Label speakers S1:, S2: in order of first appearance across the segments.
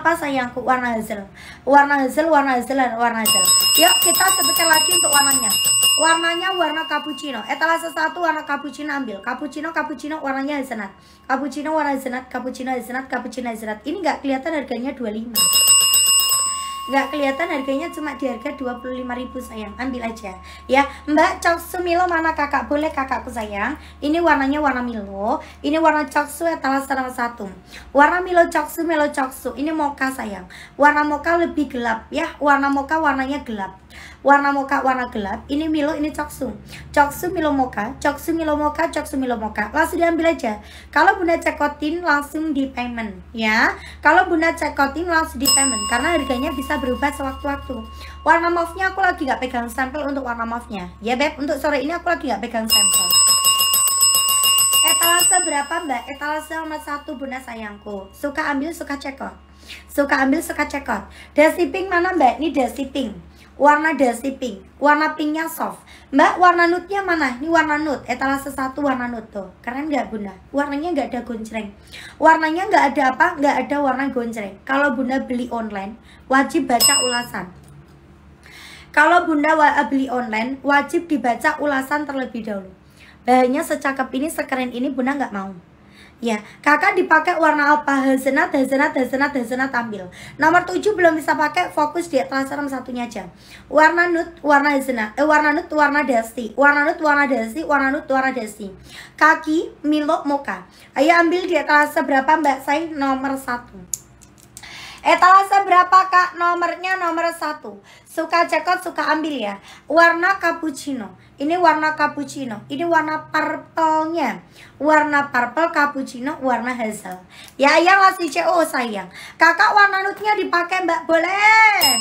S1: apa sayangku warna hazel warna hazel warna hazel dan warna hazel yuk kita sebutkan lagi untuk warnanya warnanya warna cappuccino etalase eh, satu warna cappuccino ambil cappuccino cappuccino warnanya hazelnut cappuccino warna hazelnut cappuccino hazelnut cappuccino hazelnut ini nggak kelihatan harganya 25 nggak kelihatan harganya cuma di harga 25.000 sayang ambil aja ya Mbak coksu Milo mana kakak boleh kakakku sayang ini warnanya warna Milo ini warna coksu etalas salah satu warna Milo coksu Milo coksu ini moka sayang warna moka lebih gelap ya warna moka warnanya gelap warna moka warna gelap ini Milo ini Coksu Coksu Milo moka Coksu Milo moka Coksu Milo moka langsung diambil aja kalau bunda cekotin langsung di payment ya kalau bunda cekotin langsung di payment karena harganya bisa berubah sewaktu-waktu warna mauve aku lagi nggak pegang sampel untuk warna mauve ya beb untuk sore ini aku lagi nggak pegang sampel berapa mbak? Etalase nomor satu bunda sayangku. Suka ambil, suka cekot. Suka ambil, suka cekot. Dasi pink mana mbak? Ini dasi pink. Warna dasi pink. Warna pinknya soft. Mbak warna nude-nya mana? Ini warna nude. Etalase satu warna nude tuh. Keren nggak bunda? Warnanya nggak ada gonceng. Warnanya nggak ada apa? Nggak ada warna gonceng. Kalau bunda beli online, wajib baca ulasan. Kalau bunda beli online, wajib dibaca ulasan terlebih dahulu. Bahannya secakep ini, sekeren ini Bunda nggak mau. Ya, kakak dipakai warna apa? hazenat hazenat hazenat hazenat tampil. Nomor 7 belum bisa pakai, fokus di transfer satunya aja. Warna nude, warna hazenat eh, warna nude, warna dusty, warna nude, warna dusty, warna nude, warna dusty. Kaki, milo, moka. Ayo ambil di atas berapa Mbak Saya nomor satu Etalase eh, berapa kak? Nomornya nomor satu. Suka jackpot suka ambil ya. Warna cappuccino. Ini warna cappuccino. Ini warna purple Warna purple cappuccino warna hazel. Ya yang masih CO oh, sayang. Kakak warna nutnya dipakai mbak boleh.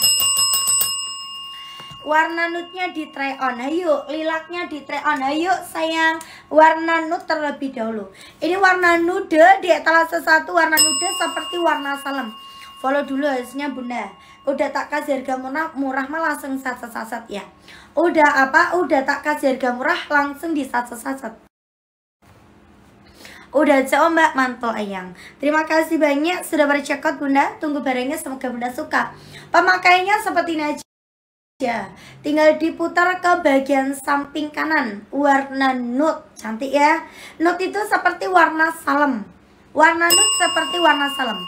S1: Warna nutnya di try on Ayo, lilaknya di try on Ayo sayang, warna nut terlebih dahulu Ini warna nude di etalase satu Warna nude seperti warna salem follow dulu harusnya bunda udah tak kasih harga murah murah mah langsung sasat-sasat ya udah apa udah tak kasih harga murah langsung di sasat-sasat Udah coba mbak mantul ayang Terima kasih banyak sudah bercekot bunda Tunggu barangnya semoga bunda suka Pemakaiannya seperti ini aja Tinggal diputar ke bagian samping kanan Warna nude Cantik ya Nude itu seperti warna salem Warna nude seperti warna salem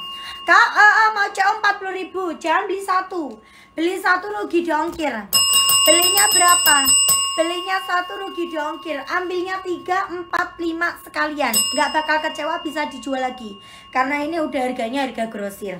S1: Kak, uh, uh, mau CO 40 ribu, jangan beli satu. Beli satu rugi dongkir. Belinya berapa? Belinya satu rugi dongkir. Ambilnya 3, 4, 5 sekalian. Gak bakal kecewa bisa dijual lagi. Karena ini udah harganya harga grosir.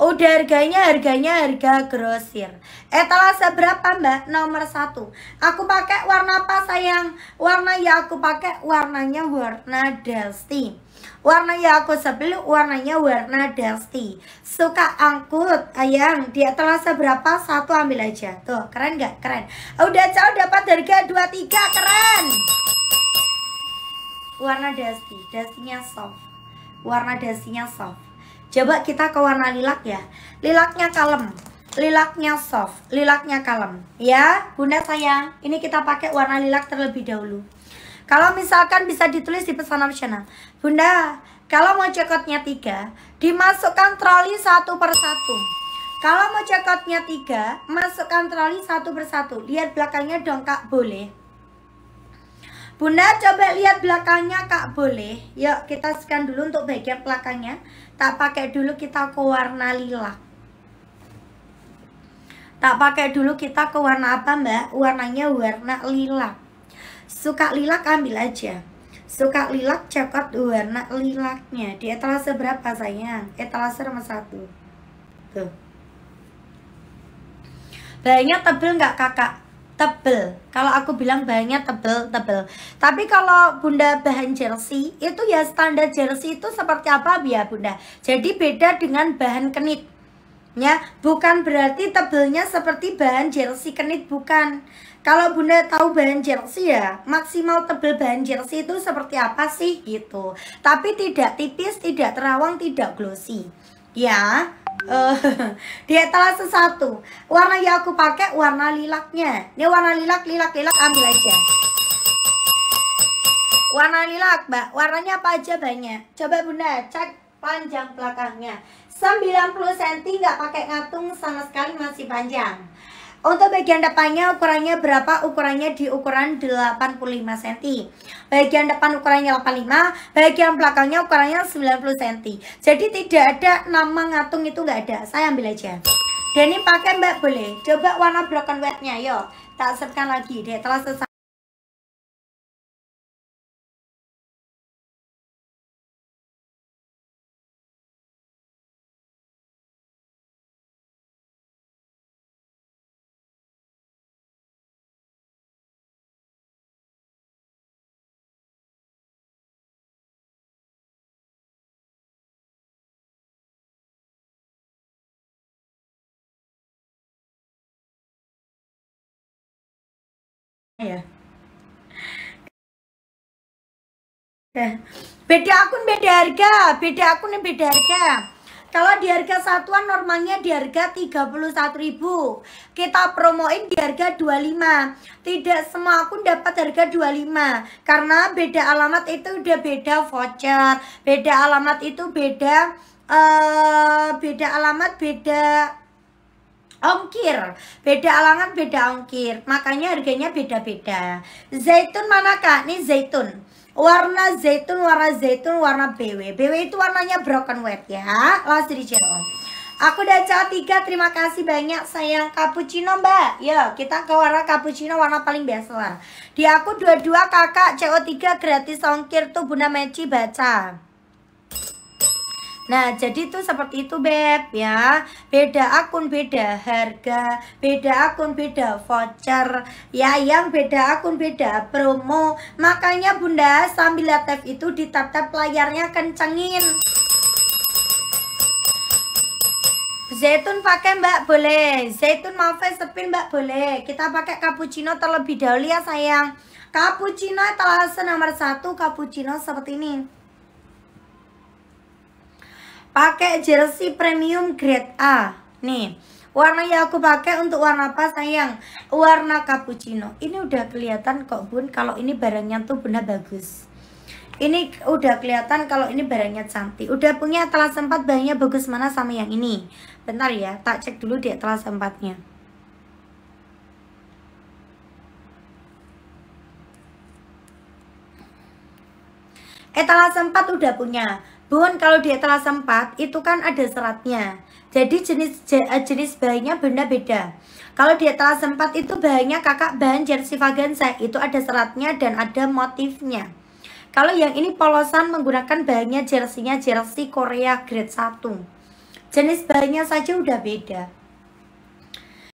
S1: Udah harganya harganya harga grosir. Etalase eh, berapa mbak? Nomor satu. Aku pakai warna apa sayang? Warna ya aku pakai warnanya warna dusty. Warna ya aku sebelum warnanya warna dusty. Suka angkut ayang. dia etalase seberapa Satu ambil aja. Tuh keren gak? Keren. Udah jauh dapat harga tiga keren. Warna dusty. Dustynya soft. Warna dustynya soft. Coba kita ke warna lilak ya. Lilaknya kalem lilaknya soft, lilaknya kalem ya bunda sayang ini kita pakai warna lilak terlebih dahulu kalau misalkan bisa ditulis di pesan opsional bunda kalau mau cekotnya tiga dimasukkan troli satu persatu kalau mau cekotnya tiga masukkan troli satu persatu lihat belakangnya dong kak boleh Bunda coba lihat belakangnya kak boleh Yuk kita scan dulu untuk bagian belakangnya Tak pakai dulu kita ke warna lilak tak pakai dulu kita ke warna apa mbak warnanya warna lilak suka lilak ambil aja suka lilak cekot warna lilaknya di etalase berapa sayang etalase nomor satu tuh tebel nggak kakak tebel kalau aku bilang bahannya tebel tebel tapi kalau bunda bahan jersey itu ya standar jersey itu seperti apa ya bunda jadi beda dengan bahan kenit Ya, bukan berarti tebelnya seperti bahan jersey kenit bukan. Kalau Bunda tahu bahan jersey ya, maksimal tebel bahan jersey itu seperti apa sih gitu. Tapi tidak tipis, tidak terawang, tidak glossy. Ya, uh, di etalase satu. Warna yang aku pakai warna lilaknya. Ini warna lilak, lilak, lilak ambil aja. Warna lilak, Mbak. Warnanya apa aja banyak. Coba Bunda cek panjang belakangnya. 90 cm nggak pakai ngatung sama sekali masih panjang untuk bagian depannya ukurannya berapa? Ukurannya di ukuran 85 cm Bagian depan ukurannya 85 Bagian belakangnya ukurannya 90 cm Jadi tidak ada nama ngatung itu nggak ada Saya ambil aja Dan ini pakai mbak boleh Coba warna broken wetnya yuk Tak sebutkan lagi deh telah selesai ya beda akun beda harga beda akun yang beda harga kalau di harga satuan normalnya di harga 31.000 kita promoin di harga 25 tidak semua akun dapat harga 25 karena beda alamat itu udah beda voucher beda alamat itu beda uh, beda alamat beda ongkir beda alangan beda ongkir makanya harganya beda-beda zaitun mana kak ini zaitun warna zaitun warna zaitun warna BW BW itu warnanya broken white ya langsung di channel aku udah cowok tiga terima kasih banyak sayang cappuccino mbak ya kita ke warna cappuccino warna paling biasa lah di aku dua-dua kakak co tiga gratis ongkir tuh Bunda Meci baca Nah, jadi itu seperti itu Beb ya. Beda akun beda harga, beda akun beda voucher, ya yang beda akun beda promo. Makanya Bunda sambil tap itu ditap-tap layarnya kencengin. Zaitun pakai mbak boleh Zaitun mau face mbak boleh Kita pakai cappuccino terlebih dahulu ya sayang Cappuccino etalase nomor satu Cappuccino seperti ini Pakai jersey premium grade A. Nih, warna yang aku pakai untuk warna apa sayang? Warna cappuccino. Ini udah kelihatan kok bun kalau ini barangnya tuh benar bagus. Ini udah kelihatan kalau ini barangnya cantik. Udah punya telas sempat banyak bagus mana sama yang ini? Bentar ya, tak cek dulu dia telas Eh Etalase sempat udah punya Bun, kalau di etalase 4 itu kan ada seratnya. Jadi jenis eh, jenis bahannya benda-beda. Kalau di etalase 4 itu bahannya kakak bahan jersey jersivagensa, itu ada seratnya dan ada motifnya. Kalau yang ini polosan menggunakan bahannya jersinya jersey Korea grade 1. Jenis bahannya saja udah beda.